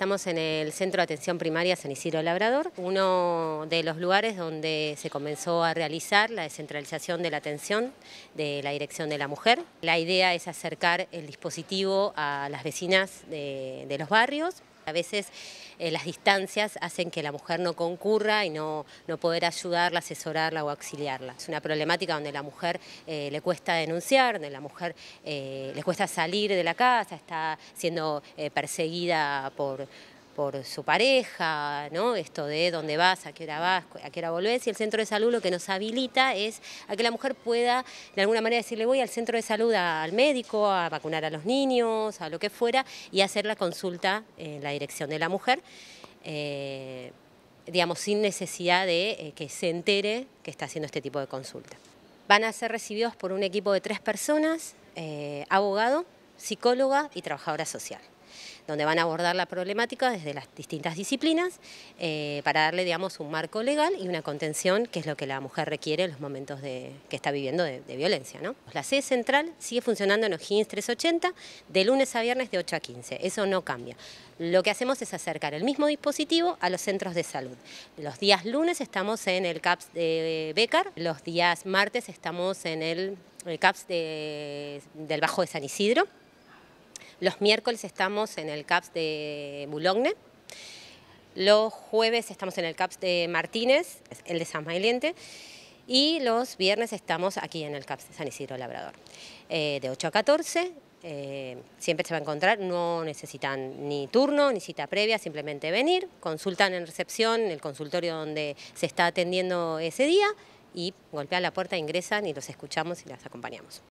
Estamos en el Centro de Atención Primaria San Isidro Labrador, uno de los lugares donde se comenzó a realizar la descentralización de la atención de la Dirección de la Mujer. La idea es acercar el dispositivo a las vecinas de, de los barrios a veces eh, las distancias hacen que la mujer no concurra y no, no poder ayudarla, asesorarla o auxiliarla. Es una problemática donde la mujer eh, le cuesta denunciar, donde la mujer eh, le cuesta salir de la casa, está siendo perseguida por por su pareja, Esto de dónde vas, a qué hora vas, a qué hora volvés, y el centro de salud lo que nos habilita es a que la mujer pueda de alguna manera decirle voy al centro de salud al médico, a vacunar a los niños, a lo que fuera, y hacer la consulta en la dirección de la mujer. Eh, digamos, sin necesidad de eh, que se entere que está haciendo este tipo de consulta. Van a ser recibidos por un equipo de tres personas, eh, abogado, psicóloga y trabajadora social donde van a abordar la problemática desde las distintas disciplinas eh, para darle, digamos, un marco legal y una contención, que es lo que la mujer requiere en los momentos que está viviendo de, violencia. La sede central sigue funcionando en O'Higgins 380 de lunes a viernes de 8 a 15, eso no cambia. Lo que hacemos es acercar el mismo dispositivo a los centros de salud. Los días lunes estamos en el CAPS de Becar, los días martes estamos en el, CAPS del Bajo de San Isidro, los miércoles estamos en el CAPS de Boulogne. Los jueves estamos en el CAPS de Martínez, el de San Mailiente. Y los viernes estamos aquí en el CAPS de San Isidro Labrador. Eh, de 8 a 14 eh, siempre se va a encontrar, no necesitan ni turno ni cita previa, simplemente venir, consultan en recepción, el consultorio donde se está atendiendo ese día y golpean la puerta, ingresan y los escuchamos y las acompañamos.